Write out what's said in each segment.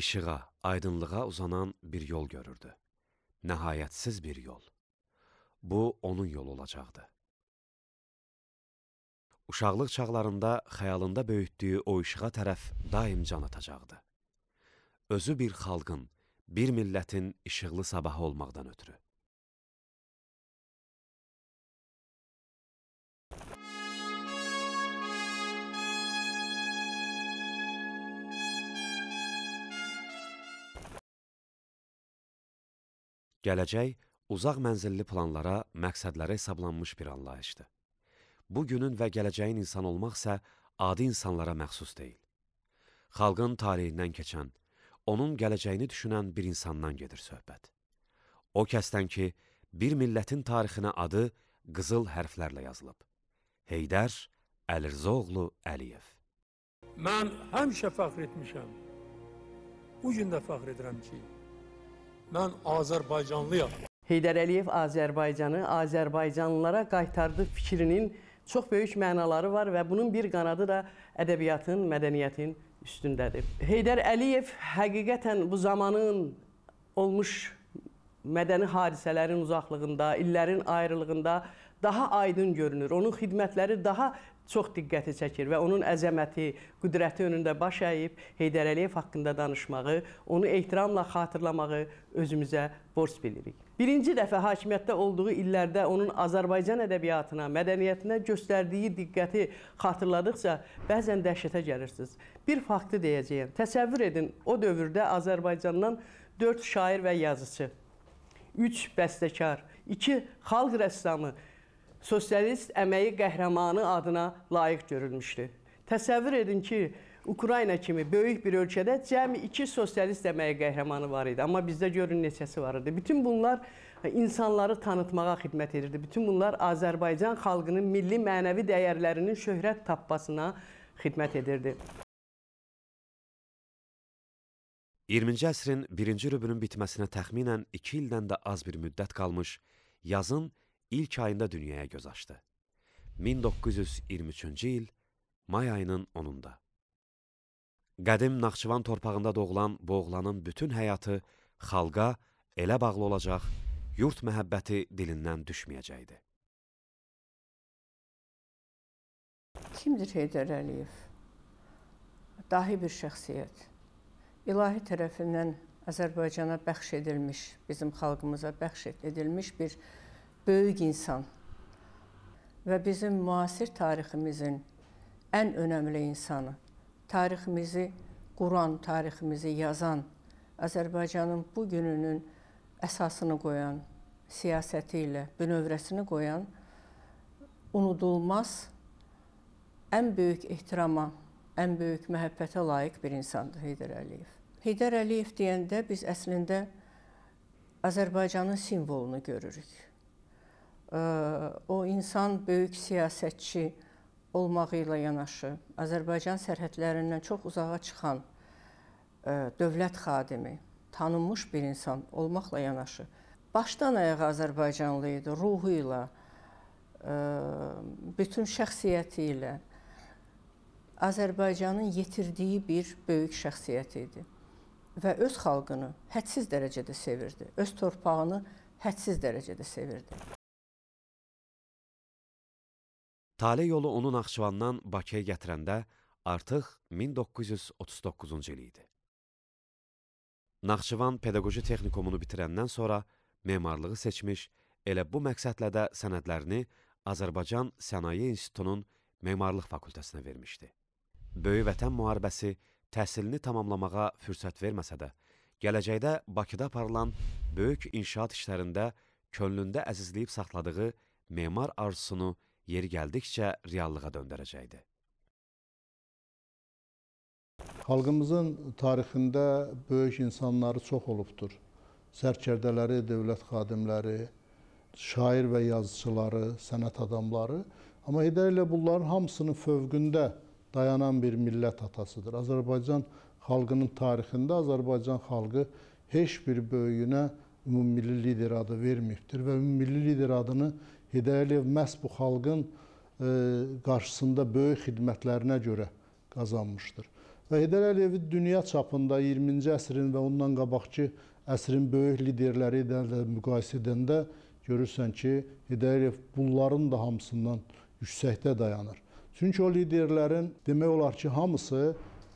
işığa, aydınlığa uzanan bir yol görürdü. Nəhayətsiz bir yol. Bu, onun yolu olacaqdı. Uşaqlıq çağlarında xəyalında böyütdüyü o işığa tərəf daim can atacaqdı. Özü bir xalqın, bir millətin işıqlı sabahı olmaqdan ötürü. Gələcək uzaq mənzilli planlara, məqsədlərə hesablanmış bir anlayışdır. Bu günün və gələcəyin insanı olmaq isə adi insanlara məxsus deyil. Xalqın taleyindən keçən, onun gələcəyini düşünən bir insandan gedir söhbət. O kəsdən ki, bir millətin tarixinə adı qızıl hərflərlə yazılıb. Heydər Əlirzoğlu Əliyev. Mən həmişə fəxr etmişəm. Bu gün də fəxr edirəm ki, mən Azərbaycanlıyam. Heydər Əliyev Azərbaycanı Azərbaycanlılara qaytardı fikrinin çox böyük mənaları var və bunun bir qanadı da ədəbiyyatın, mədəniyyətin üstündədir. Heydər Əliyev həqiqətən bu zamanın olmuş mədəni hadisələrin uzaqlığında, illərin ayrılığında daha aydın görünür. Onun xidmətləri daha çox diqqəti çəkir və onun əzəməti, qüdrəti önündə baş əyib Heydər Əliyev haqqında danışmağı, onu ehtiramla xatırlamağı özümüzə borc bilirik. Birinci dəfə hakimiyyətdə olduğu illərdə onun Azərbaycan ədəbiyyatına, mədəniyyətinə göstərdiyi diqqəti xatırladıqca bəzən dəhşətə gəlirsiniz. Bir faktı deyəcəyəm. Təsəvvür edin, o dövrdə Azərbaycandan 4 şair və yazıçı, 3 bəstəkar, 2 xalq rəssamı, sosialist əməyi qəhrəmanı adına layiq görülmüşdü. Təsəvvür edin ki, Ukrayna kimi böyük bir ölkədə cəmi iki sosialist əməyi qəhrəmanı var idi. Amma bizdə görün neçəsi var idi. Bütün bunlar insanları tanıtmağa xidmət edirdi. Bütün bunlar Azərbaycan xalqının milli mənəvi dəyərlərinin şöhrət tapmasına xidmət edirdi. 20-ci əsrin birinci rübünün bitməsinə təxminən 2 ildən də az bir müddət qalmış, yazın ilk ayında dünyaya göz açdı. 1923-cü il may ayının 10-unda. Qədim Naxçıvan torpağında doğulan bu oğlanın bütün həyatı xalqa elə bağlı olacaq, yurt məhəbbəti dilindən düşməyəcəkdi. Kimdir Heydər Əliyev? Dahi bir şəxsiyyət. İlahi tərəfindən Azərbaycana bəxş edilmiş, bizim xalqımıza bəxş edilmiş bir şəxsiyyət böyük insan və bizim müasir tariximizin ən önəmli insanı, tariximizi quran, tariximizi yazan, Azərbaycanın bu gününün əsasını qoyan, siyasəti ilə bünövrəsini qoyan unudulmaz ən böyük ehtirama, ən böyük məhəbbətə layiq bir insandır Heydər Əliyev. Heydər Əliyev deyəndə biz əslində Azərbaycanın simvolunu görürük o insan böyük siyasətçi olmağı ilə yanaşı Azərbaycan sərhədlərindən çox uzağa çıxan dövlət xadimi, tanınmış bir insan olmaqla yanaşı başdan ayağa Azərbaycanlı idi, ruhu ilə, bütün şəxsiyyəti ilə Azərbaycanın yetirdiyi bir böyük şəxsiyyət idi və öz xalqını hədsiz dərəcədə sevirdi. Öz torpağını hədsiz dərəcədə sevirdi. Tale yolu onu Naxçıvandan Bakıya gətirəndə artıq 1939-cu il idi. Naxçıvan Pedaqoji Texnikumunu bitirəndən sonra memarlığı seçmiş, elə bu məqsədlə də sənədlərini Azərbaycan Sənaye İnstitutunun memarlıq fakültəsinə vermişdi. Böyük Vətən müharibəsi təhsilini tamamlamağa fürsət verməsə də, gələcəkdə Bakıda aparılan böyük inşaat işlərində könlündə əzizləyib saxladığı memar arzusunu yeri gəldikcə reallığa döndürəcəkdi. Xalqımızın tarixində böyük insanları çox olubdur. Sərkərdələri, dövlət xadimləri, şair və yazıçıları, sənət adamları. Amma edərlə bunların hamısının fövqündə dayanan bir millət atasıdır. Azərbaycan xalqının tarixində Azərbaycan xalqı heç bir böyüyünə ümummilli lider adı verməyibdir və ümummilli lider adını Heydər Əliyev məhz bu xalqın e, qarşısında böyük xidmətlərinə görə qazanmışdır. Və Heydər Əliyevi dünya çapında 20-ci əsrin və ondan qabaqki əsrin böyük liderləri ilə müqayisə edəndə görürsən ki, Heydər Əliyev bunların da hamısından yüksəkdə dayanır. Çünki o liderlərin demək olar ki, hamısı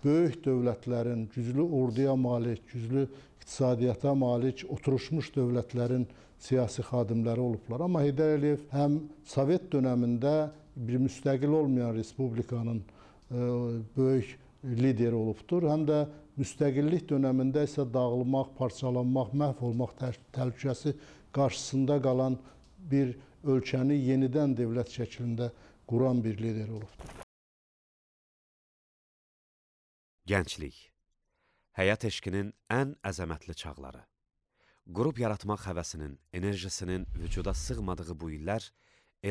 böyük dövlətlərin, güclü orduya malik, güclü iqtisadiyyata malik oturuşmuş dövlətlərin siyasi xadimləri olublar. Amma Heydər Əliyev həm Sovet dövründə bir müstəqil olmayan respublikanın e, böyük lideri olubdur, həm də müstəqillik dövründə isə dağılmaq, parçalanmaq, məhv olmaq təhlükəsi qarşısında qalan bir ölkəni yenidən dövlət şəklində quran bir lider olubdur. Gənclik Həyat eşqinin ən əzəmətli çağları Qrup yaratmaq həvəsinin, enerjisinin vücuda sığmadığı bu illər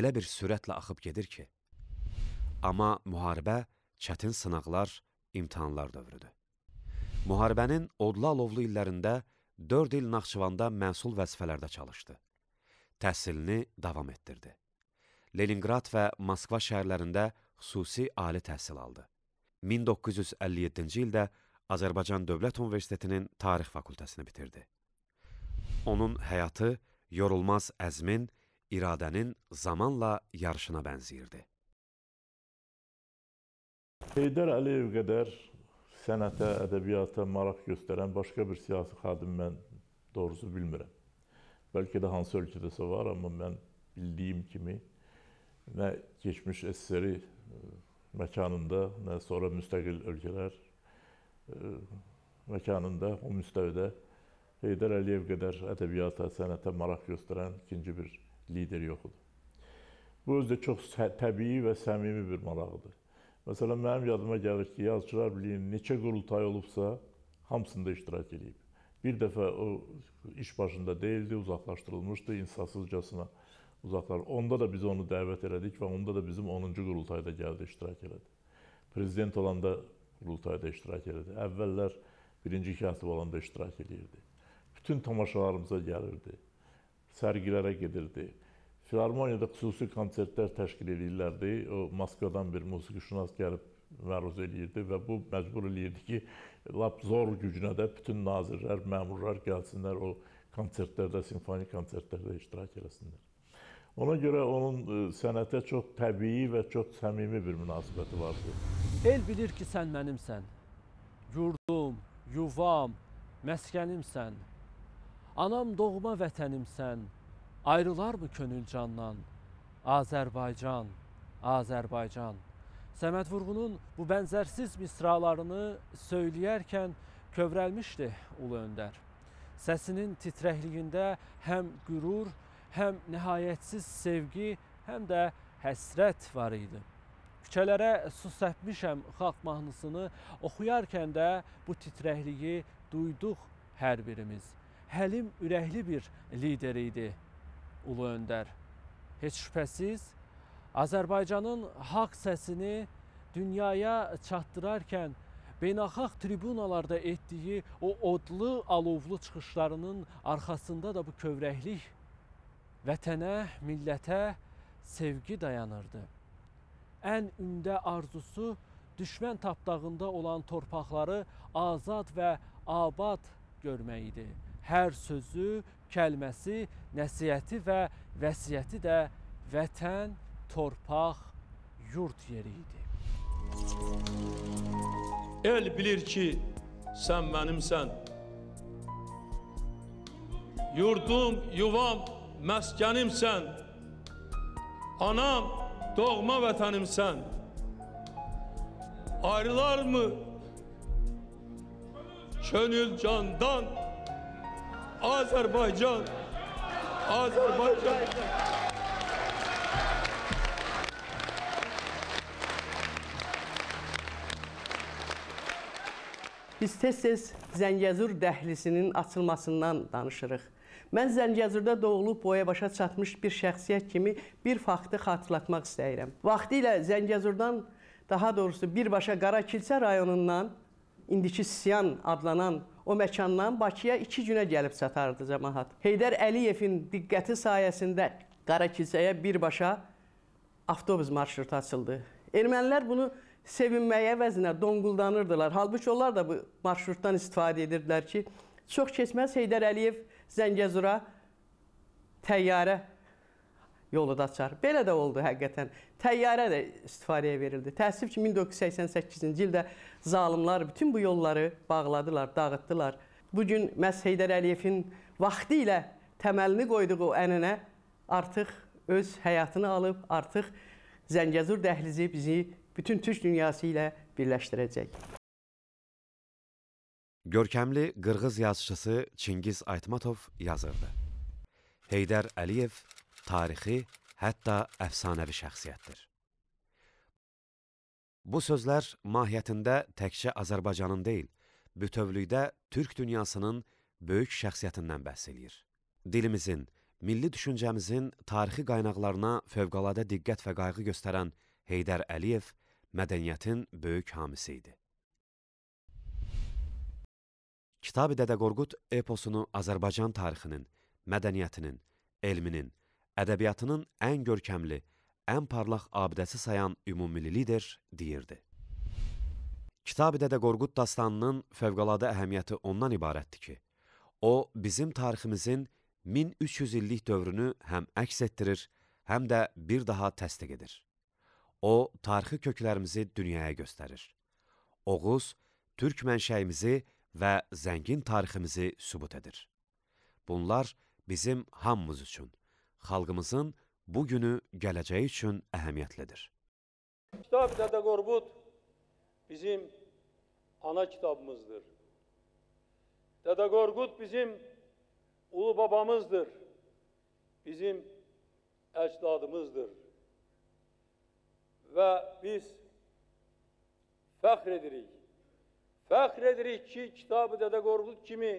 elə bir sürətlə axıb gedir ki. Amma müharibə çətin sınaqlar, imtahanlar dövrüdür. Müharibənin odlu alovlu illərində 4 il Naxçıvanda məsul vəzifələrdə çalışdı. Təhsilini davam etdirdi. Leninqrad və Moskva şəhərlərində xüsusi ali təhsil aldı. 1957-ci ildə Azərbaycan Dövlət Universitetinin Tarix fakültəsini bitirdi. Onun həyatı yorulmaz əzmin, iradənin zamanla yarışına bənzəyirdi. Heydər Əliyev qədər sənətə, ədəbiyyata maraq göstərən başqa bir siyasi xadim mən doğrusu bilmirəm. Bəlkə də hansı ölkədəsə var, amma mən bildiyim kimi nə keçmiş SSR-i e, məkanında, nə sonra müstəqil ölkələr e, məkanında, o müstəvidə Heydər Əliyev qədər ədəbiyyata, sənətə maraq göstərən ikinci bir lider yoxdur. Bu özü də çox təbii və səmimi bir maraqdır. Məsələn, mənim yadıma gəlir ki, Yazıçılar Birliyinin neçə qurultay olubsa, hamısında iştirak edib. Bir dəfə o iş başında deyildi, uzaqlaşdırılmışdı insafsızcasına uzaqlar. Onda da biz onu dəvət elədik və onda da bizim 10-cu qurultayda gəldi, iştirak elədi. Prezident olanda qurultayda iştirak elədi. Əvvəllər birinci katib olanda iştirak edirdi bütün tamaşalarımıza gəlirdi. Sərgilərə gedirdi. Filarmoniyada xüsusi konsertlər təşkil edirlərdi. O Moskvadan bir musiqişünas gəlib məruz eləyirdi və bu məcbur eləyirdi ki, lap zor gücünə də bütün nazirlər, məmurlar gəlsinlər o konsertlərdə, simfonik konsertlərdə iştirak eləsinlər. Ona görə onun e, sənətə çox təbii və çox səmimi bir münasibəti vardı. El bilir ki, sən mənimsən. Yurdum, yuvam, məskənimsən. Anam doğma vətənimsən, ayrılar mı könül candan? Azərbaycan, Azərbaycan. Səməd Vurğunun bu bənzərsiz misralarını söyləyərkən kövrəlmişdi Ulu Öndər. Səsinin titrəkliyində həm qürur, həm nəhayətsiz sevgi, həm də həsrət var idi. Küçələrə su səpmişəm xalq mahnısını oxuyarkən də bu titrəkliyi duyduq hər birimiz həlim ürəkli bir lider idi Ulu Öndər. Heç şübhəsiz, Azərbaycanın haqq səsini dünyaya çatdırarkən beynəlxalq tribunalarda etdiyi o odlu, alovlu çıxışlarının arxasında da bu kövrəklik vətənə, millətə sevgi dayanırdı. Ən ündə arzusu düşmən tapdağında olan torpaqları azad və abad görmək idi hər sözü, kəlməsi, nəsihəti və vəsiyyəti də vətən, torpaq, yurd yeri idi. El bilir ki, sən mənimsən. Yurdum, yuvam, məskənimsən. Anam, doğma vətənimsən. Ayrılar mı? Könül candan Azərbaycan! Azərbaycan! Biz tez-tez Zəngəzur dəhlizinin açılmasından danışırıq. Mən Zəngəzurda doğulub boya başa çatmış bir şəxsiyyət kimi bir faktı xatırlatmaq istəyirəm. Vaxtı ilə Zəngəzurdan, daha doğrusu birbaşa Qarakilsə rayonundan, indiki Siyan adlanan o məkandan Bakıya iki günə gəlib çatardı cəmaat. Heydər Əliyevin diqqəti sayəsində Qarakilsəyə birbaşa avtobus marşrutu açıldı. Ermənilər bunu sevinməyə əvəzinə donquldanırdılar. Halbuki onlar da bu marşrutdan istifadə edirdilər ki, çox keçməz Heydər Əliyev Zəngəzura təyyarə yolu da açar. Belə də oldu həqiqətən. Təyyarə də istifadəyə verildi. Təəssüf ki, 1988-ci ildə zalımlar bütün bu yolları bağladılar, dağıtdılar. Bu gün məhz Heydər Əliyevin vaxtı ilə təməlini qoyduğu ənənə artıq öz həyatını alıb, artıq Zəngəzur dəhlizi bizi bütün türk dünyası ilə birləşdirəcək. Görkəmli qırğız yazıçısı Çingiz Aytmatov yazırdı. Heydər Əliyev tarixi, hətta əfsanəvi şəxsiyyətdir. Bu sözlər mahiyyətində təkcə Azərbaycanın deyil, bütövlükdə türk dünyasının böyük şəxsiyyətindən bəhs eləyir. Dilimizin, milli düşüncəmizin tarixi qaynaqlarına fövqəladə diqqət və qayğı göstərən Heydər Əliyev mədəniyyətin böyük hamisi idi. Kitab-ı Dədə Qorqud eposunu Azərbaycan tarixinin, mədəniyyətinin, elminin, ədəbiyyatının ən görkəmli, ən parlaq abidəsi sayan ümumili lider deyirdi. Kitab-ı Qorqud dastanının fövqəladə əhəmiyyəti ondan ibarətdir ki, o, bizim tariximizin 1300 illik dövrünü həm əks etdirir, həm də bir daha təsdiq edir. O, tarixi köklərimizi dünyaya göstərir. Oğuz, türk mənşəyimizi və zəngin tariximizi sübut edir. Bunlar bizim hamımız üçün, xalqımızın bu günü gələcəyi üçün əhəmiyyətlidir. Kitab-ı Dədə Qorqud bizim ana kitabımızdır. Dədə Qorqud bizim ulu babamızdır. Bizim əcdadımızdır. Və biz fəxr edirik. Fəxr edirik ki, kitab-ı Dədə Qorqud kimi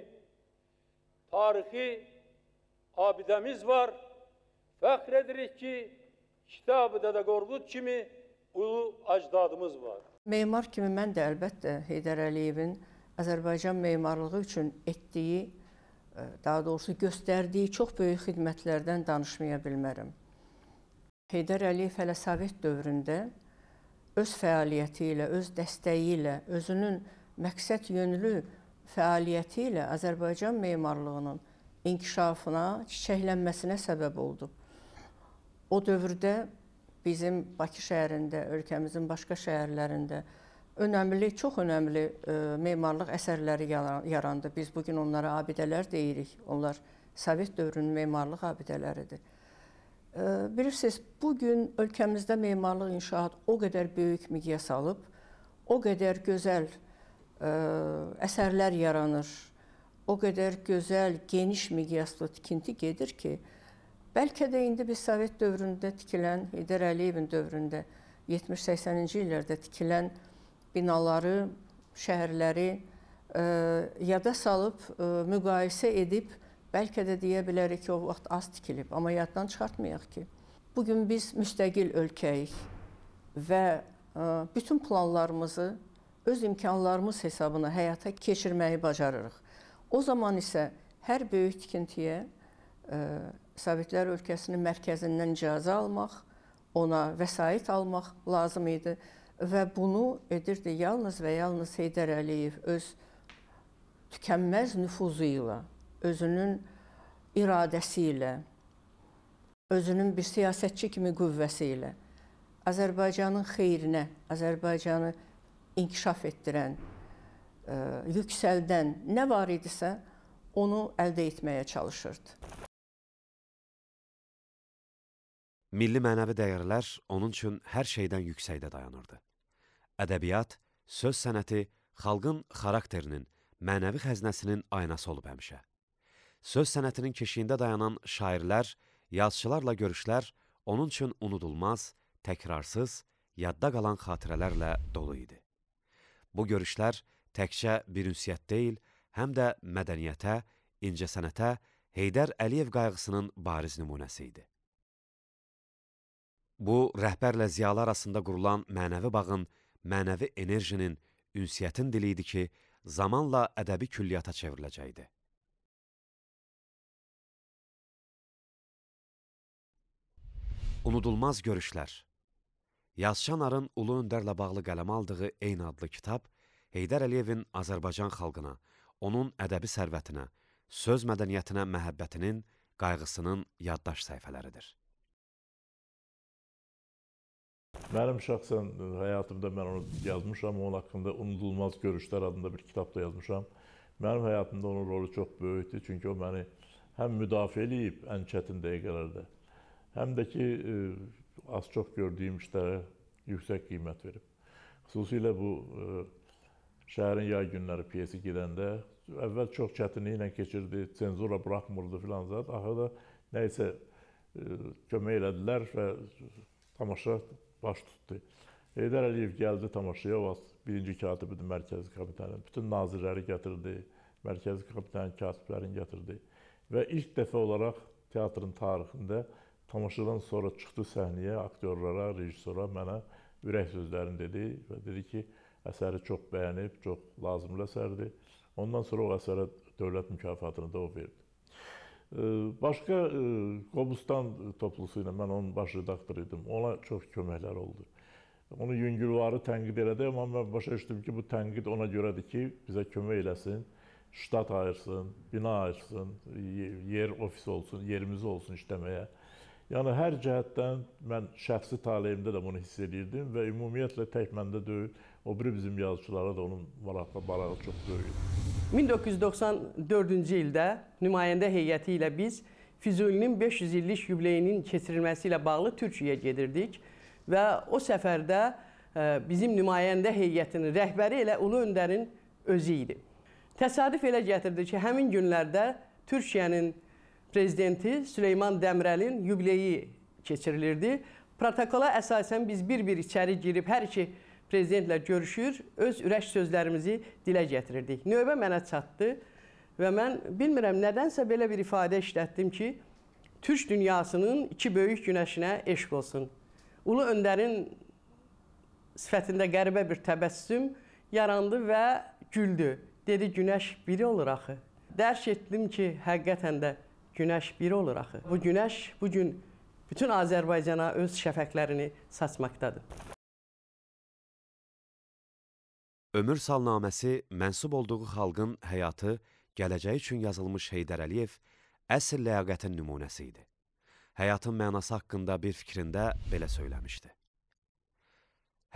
tarixi abidəmiz var Fəxr edirik ki, kitabı Dədə Qorqud kimi ulu əcdadımız var. Memar kimi mən də əlbəttə Heydər Əliyevin Azərbaycan memarlığı üçün etdiyi, e, daha doğrusu göstərdiyi çox böyük xidmətlərdən danışmaya bilmərəm. Heydər Əliyev hələ Sovet dövründə öz fəaliyyəti ilə, öz dəstəyi ilə, özünün məqsəd yönlü fəaliyyəti ilə Azərbaycan memarlığının inkişafına, çiçəklənməsinə səbəb oldu o dövrdə bizim Bakı şəhərində, ölkəmizin başqa şəhərlərində önəmli, çox önəmli e, memarlıq əsərləri yarandı. Biz bu gün onlara abidələr deyirik. Onlar Sovet dövrünün memarlıq abidələridir. E, bilirsiniz, bu gün ölkəmizdə memarlıq inşaat o qədər böyük miqyas alıb, o qədər gözəl e, əsərlər yaranır. O qədər gözəl, geniş miqyaslı tikinti gedir ki, e, Bəlkə də indi biz Sovet dövründə tikilən, Heydər Əliyevin dövründə 70-80-ci illərdə tikilən binaları, şəhərləri ə, e, yada salıb, ə, e, müqayisə edib, bəlkə də deyə bilərik ki, o vaxt az tikilib, amma yaddan çıxartmayaq ki, bu gün biz müstəqil ölkəyik və ə, e, bütün planlarımızı öz imkanlarımız hesabına həyata keçirməyi bacarırıq. O zaman isə hər böyük tikintiyə ə, Sovetlər ölkəsinin mərkəzindən icazə almaq, ona vəsait almaq lazım idi və bunu edirdi yalnız və yalnız Heydər Əliyev öz tükənməz nüfuzu ilə, özünün iradəsi ilə, özünün bir siyasətçi kimi qüvvəsi ilə Azərbaycanın xeyrinə, Azərbaycanı inkişaf etdirən, e, yüksəldən nə var idisə, onu əldə etməyə çalışırdı. Milli mənəvi dəyərlər onun üçün hər şeydən yüksəkdə dayanırdı. Ədəbiyyat, söz sənəti xalqın xarakterinin, mənəvi xəzinəsinin aynası olub həmişə. Söz sənətinin keşiyində dayanan şairlər, yazıçılarla görüşlər onun üçün unudulmaz, təkrarsız, yadda qalan xatirələrlə dolu idi. Bu görüşlər təkcə bir ünsiyyət deyil, həm də mədəniyyətə, incəsənətə Heydər Əliyev qayğısının bariz nümunəsi idi. Bu, rəhbərlə ziyalı arasında qurulan mənəvi bağın, mənəvi enerjinin, ünsiyyətin dili idi ki, zamanla ədəbi külliyyata çevriləcəkdi. Unudulmaz görüşlər Yazşanarın Ulu Öndərlə bağlı qələmə aldığı eyni adlı kitab Heydər Əliyevin Azərbaycan xalqına, onun ədəbi sərvətinə, söz mədəniyyətinə məhəbbətinin, qayğısının yaddaş səhifələridir. Mənim şəxsən həyatımda mən onu yazmışam, onun haqqında unudulmaz görüşlər adında bir kitab da yazmışam. Mənim həyatımda onun rolu çox böyükdür, çünki o məni həm müdafiə eləyib ən çətin dəqiqələrdə, həm də ki e, az çox gördüyüm işlərə yüksək qiymət verib. Xüsusilə bu e, şəhərin yay günləri piyesi gedəndə əvvəl çox çətinliklə keçirdi, senzura buraxmırdı filan zət. Axırda nə isə e, kömək elədilər və tamaşa baş tutdu. Heydər Əliyev gəldi tamaşaya, o vaxt birinci katibidir mərkəzi kapitanın. Bütün nazirləri gətirdi, mərkəzi kapitanın katiblərini gətirdi. Və ilk dəfə olaraq teatrın tarixində tamaşadan sonra çıxdı səhnəyə, aktyorlara, rejissora, mənə ürək sözlərini dedi və dedi ki, əsəri çox bəyənib, çox lazımlı əsərdir. Ondan sonra o əsərə dövlət mükafatını da o verdi. Başqa e, Qobustan toplusu ilə mən onun baş redaktoru idim. Ona çox köməklər oldu. Onu yüngülvarı tənqid elədi, amma mən başa düşdüm ki, bu tənqid ona görədir ki, bizə kömək eləsin, ştat ayırsın, bina ayırsın, yer ofis olsun, yerimiz olsun işləməyə. Yəni hər cəhətdən mən şəxsi taleyimdə də bunu hiss edirdim və ümumiyyətlə tək məndə deyil, O biri bizim yazıçılara da onun maraqla barağı çox böyük idi. 1994-cü ildə nümayəndə heyəti ilə biz Füzulinin 500 illik yubileyinin keçirilməsi ilə bağlı Türkiyəyə gedirdik və o səfərdə e, bizim nümayəndə heyətinin rəhbəri elə Ulu Öndərin özü idi. Təsadüf elə gətirdi ki, həmin günlərdə Türkiyənin prezidenti Süleyman Dəmirəlin yubileyi keçirilirdi. Protokola əsasən biz bir-bir içəri girib hər iki prezidentlə görüşür, öz ürək sözlərimizi dilə gətirirdik. Növbə mənə çatdı və mən bilmirəm nədənsə belə bir ifadə işlətdim ki, Türk dünyasının iki böyük günəşinə eşq olsun. Ulu öndərin sifətində qəribə bir təbəssüm yarandı və güldü. Dedi günəş biri olur axı. Dərk etdim ki, həqiqətən də günəş biri olur axı. Bu günəş bu gün bütün Azərbaycana öz şəfəqlərini saçmaqdadır. Ömür salnaməsi mənsub olduğu xalqın həyatı, gələcəyi üçün yazılmış Heydər Əliyev əsl ləyaqətin nümunəsi idi. Həyatın mənası haqqında bir fikrində belə söyləmişdi.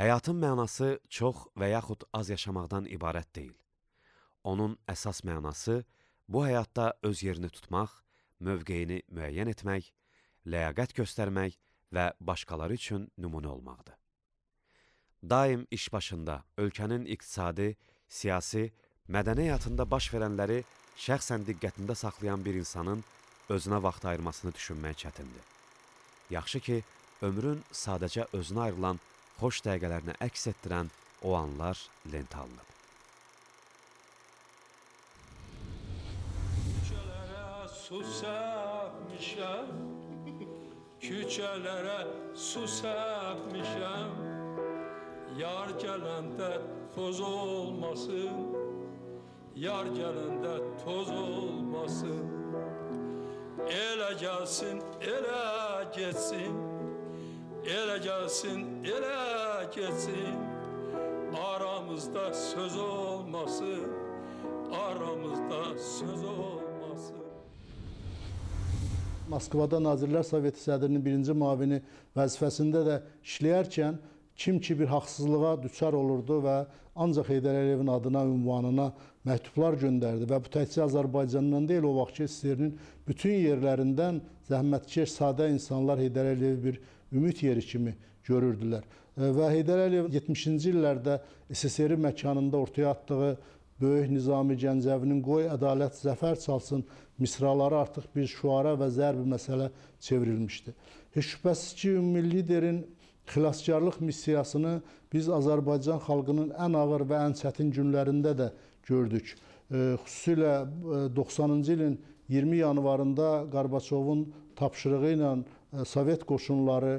Həyatın mənası çox və yaxud az yaşamaqdan ibarət deyil. Onun əsas mənası bu həyatda öz yerini tutmaq, mövqeyini müəyyən etmək, ləyaqət göstərmək və başqaları üçün nümunə olmaqdır daim iş başında, ölkənin iqtisadi, siyasi, mədəni həyatında baş verənləri şəxsən diqqətində saxlayan bir insanın özünə vaxt ayırmasını düşünmək çətindir. Yaxşı ki, ömrün sadəcə özünə ayrılan xoş dəqiqələrini əks etdirən o anlar lentə alınıb. Küçələrə su səpmişəm, küçələrə su səpmişəm, Yar gelende toz olmasın Yar gelende toz olmasın Ele gelsin, ele geçsin Ele gelsin, ele geçsin Aramızda söz olmasın Aramızda söz olmasın Moskvada Nazirlər Soveti sədrinin birinci müavini vəzifəsində də işləyərkən kim ki bir haqsızlığa düçar olurdu və ancaq Heydər Əliyevin adına, ünvanına məktublar göndərdi və bu təkcə Azərbaycandan deyil, o vaxt ki, SSR-nin bütün yerlərindən zəhmətkeş sadə insanlar Heydər Əliyevi bir ümid yeri kimi görürdülər. E, və Heydər Əliyev 70-ci illərdə SSR məkanında ortaya atdığı Böyük Nizami Gəncəvinin qoy ədalət zəfər çalsın misraları artıq bir şuara və zərbi məsələ çevrilmişdi. Heç şübhəsiz ki, ümumi liderin Xilaskarlıq missiyasını biz Azərbaycan xalqının ən ağır və ən çətin günlərində də gördük. E, xüsusilə 90-cı e, ilin 20 yanvarında Qarbaçovun tapşırığı ilə e, Sovet qoşunları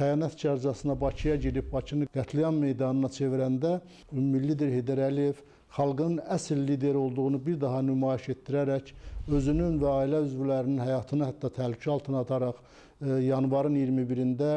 xəyanət cərcasına Bakıya girib Bakını qətliam meydanına çevirəndə ümummilli lider Heydər Əliyev xalqın əsl lideri olduğunu bir daha nümayiş etdirərək özünün və ailə üzvlərinin həyatını hətta təhlükə altına ataraq yanvarın 21-də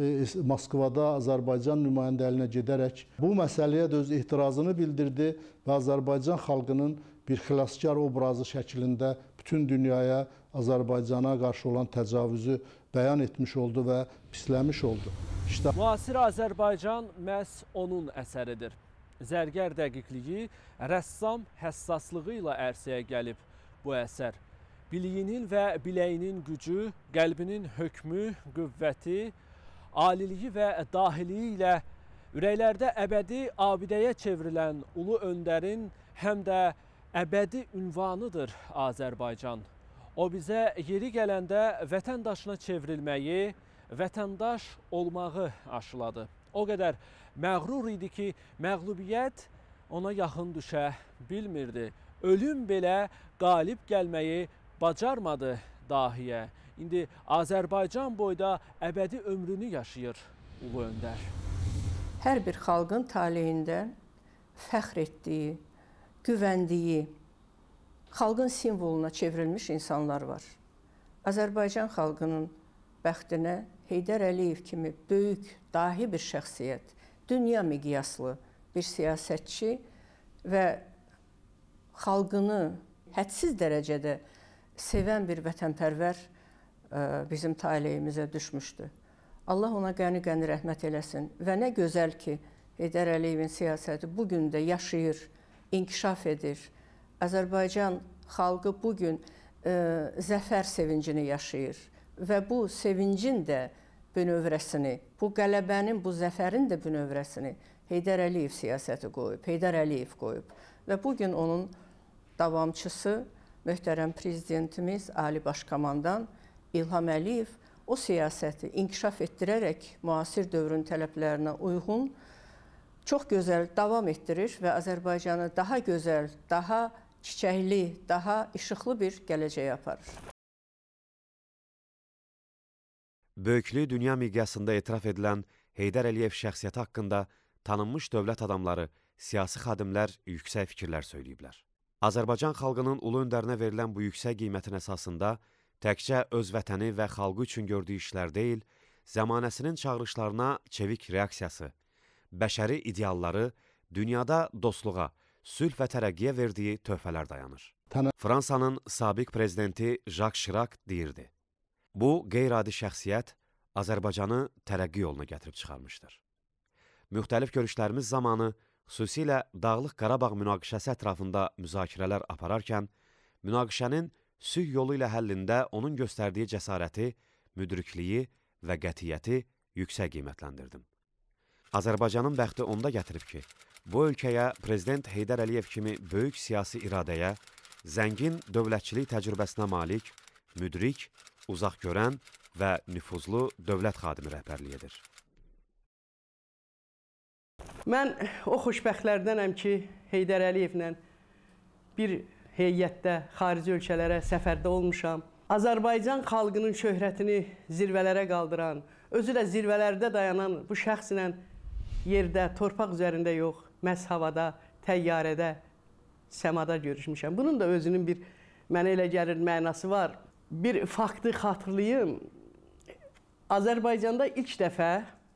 E, Moskvada Azərbaycan nümayəndəliyinə gedərək bu məsələyə də öz etirazını bildirdi və Azərbaycan xalqının bir xilaskar obrazı şəklində bütün dünyaya Azərbaycana qarşı olan təcavüzü bəyan etmiş oldu və pisləmiş oldu. İşte... Müasir Azərbaycan məhz onun əsəridir. Zərgər dəqiqliyi rəssam həssaslığı ilə ərsəyə gəlib bu əsər. Biliyinin və biləyinin gücü, qəlbinin hökmü, qüvvəti, aliliyi və dahiliyi ilə ürəklərdə əbədi abidəyə çevrilən ulu öndərin həm də əbədi ünvanıdır Azərbaycan. O bizə yeri gələndə vətəndaşına çevrilməyi, vətəndaş olmağı aşıladı. O qədər məğrur idi ki, məğlubiyyət ona yaxın düşə bilmirdi. Ölüm belə qalib gəlməyi bacarmadı dahiyə indi Azərbaycan boyda əbədi ömrünü yaşayır Ulu Öndər. Hər bir xalqın taleyində fəxr etdiyi, güvəndiyi, xalqın simvoluna çevrilmiş insanlar var. Azərbaycan xalqının bəxtinə Heydər Əliyev kimi böyük, dahi bir şəxsiyyət, dünya miqyaslı bir siyasətçi və xalqını hədsiz dərəcədə sevən bir vətənpərvər E, bizim taleyimizə düşmüşdü. Allah ona qəni-qəni rəhmət eləsin və nə gözəl ki, Heydər Əliyevin siyasəti bu gün də yaşayır, inkişaf edir. Azərbaycan xalqı bu gün ə, e, zəfər sevincini yaşayır və bu sevincin də bünövrəsini, bu qələbənin, bu zəfərin də bünövrəsini Heydər Əliyev siyasəti qoyub, Heydər Əliyev qoyub və bu gün onun davamçısı möhtərəm prezidentimiz Ali Baş Komandan İlham Əliyev o siyasəti inkişaf etdirərək müasir dövrün tələblərinə uyğun çox gözəl davam etdirir və Azərbaycanı daha gözəl, daha çiçəkli, daha işıqlı bir gələcəyə aparır. Böyüklü dünya miqyasında etiraf edilən Heydər Əliyev şəxsiyyəti haqqında tanınmış dövlət adamları, siyasi xadimlər yüksək fikirlər söyləyiblər. Azərbaycan xalqının ulu öndərinə verilən bu yüksək qiymətin əsasında təkcə öz vətəni və xalqı üçün gördüyü işlər deyil, zəmanəsinin çağırışlarına çevik reaksiyası, bəşəri idealları dünyada dostluğa, sülh və tərəqqiyə verdiyi töhfələr dayanır. Tənə Fransanın sabiq prezidenti Jak Şirak deyirdi: "Bu qeyri-adi şəxsiyyət Azərbaycanı tərəqqi yoluna gətirib çıxarmışdır." Müxtəlif görüşlərimiz zamanı, xüsusilə Dağlıq Qarabağ münaqişəsi ətrafında müzakirələr apararkən, münaqişənin sülh yolu ilə həllində onun göstərdiyi cəsarəti, müdrikliyi və qətiyyəti yüksək qiymətləndirdim. Azərbaycanın bəxti onda gətirib ki, bu ölkəyə prezident Heydər Əliyev kimi böyük siyasi iradəyə, zəngin dövlətçilik təcrübəsinə malik, müdrik, uzaq görən və nüfuzlu dövlət xadimi rəhbərlik edir. Mən o xoşbəxtlərdənəm ki, Heydər Əliyevlə bir heyətdə xarici ölkələrə səfərdə olmuşam. Azərbaycan xalqının şöhrətini zirvələrə qaldıran, özü də zirvələrdə dayanan bu şəxslə yerdə, torpaq üzərində yox, məhz havada, təyyarədə, səmada görüşmüşəm. Bunun da özünün bir mənə elə gəlir mənası var. Bir faktı xatırlayım. Azərbaycanda ilk dəfə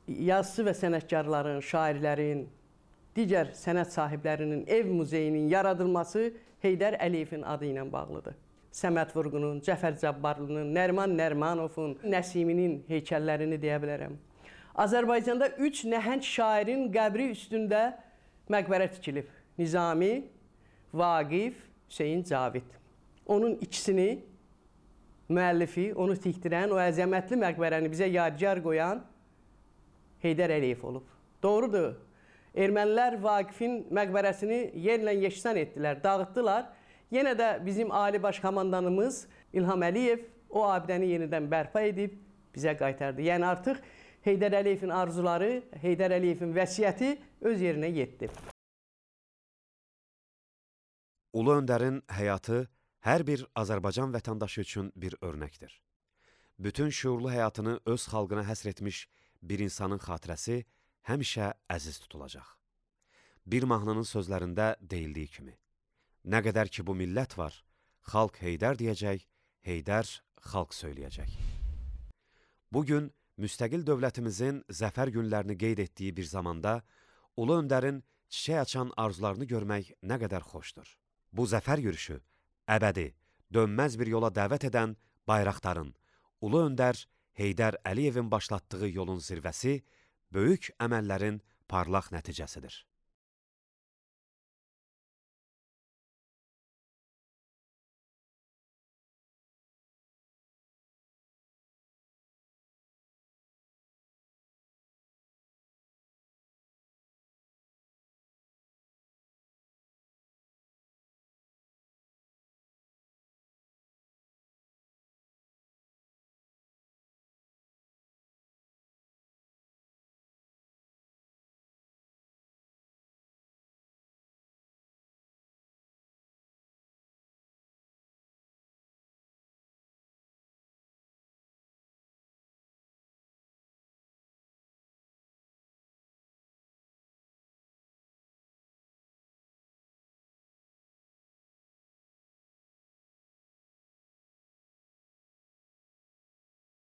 yazıçı və sənətkarların, şairlərin, digər sənət sahiblərinin ev muzeyinin yaradılması Heydər Əliyevin adı ilə bağlıdır. Səməd Vurğunun, Cəfər Cabbarlının, Nərman Nərmanovun, Nəsiminin heykəllərini deyə bilərəm. Azərbaycanda 3 nəhəng şairin qəbri üstündə məqbərə tikilib. Nizami, Vaqif, Hüseyn Cavid. Onun ikisini müəllifi, onu tikdirən, o əzəmətli məqbərəni bizə yadigar qoyan Heydər Əliyev olub. Doğrudur ermənilər Vaqifin məqbərəsini yerlə yeşsan etdilər, dağıtdılar. Yenə də bizim Ali Baş Komandanımız İlham Əliyev o abidəni yenidən bərpa edib bizə qaytardı. Yəni artıq Heydər Əliyevin arzuları, Heydər Əliyevin vəsiyyəti öz yerinə yetdi. Ulu öndərin həyatı hər bir Azərbaycan vətəndaşı üçün bir örnəkdir. Bütün şüurlu həyatını öz xalqına həsr etmiş bir insanın xatirəsi həmişə əziz tutulacaq. Bir mahnının sözlərində deyildiyi kimi, nə qədər ki bu millət var, xalq Heydər deyəcək, Heydər xalq söyləyəcək. Bugün müstəqil dövlətimizin zəfər günlərini qeyd etdiyi bir zamanda Ulu Öndərin çiçək açan arzularını görmək nə qədər xoşdur. Bu zəfər yürüşü əbədi, dönməz bir yola dəvət edən bayraqların, Ulu Öndər Heydər Əliyevin başlatdığı yolun zirvəsi böyük əməllərin parlaq nəticəsidir.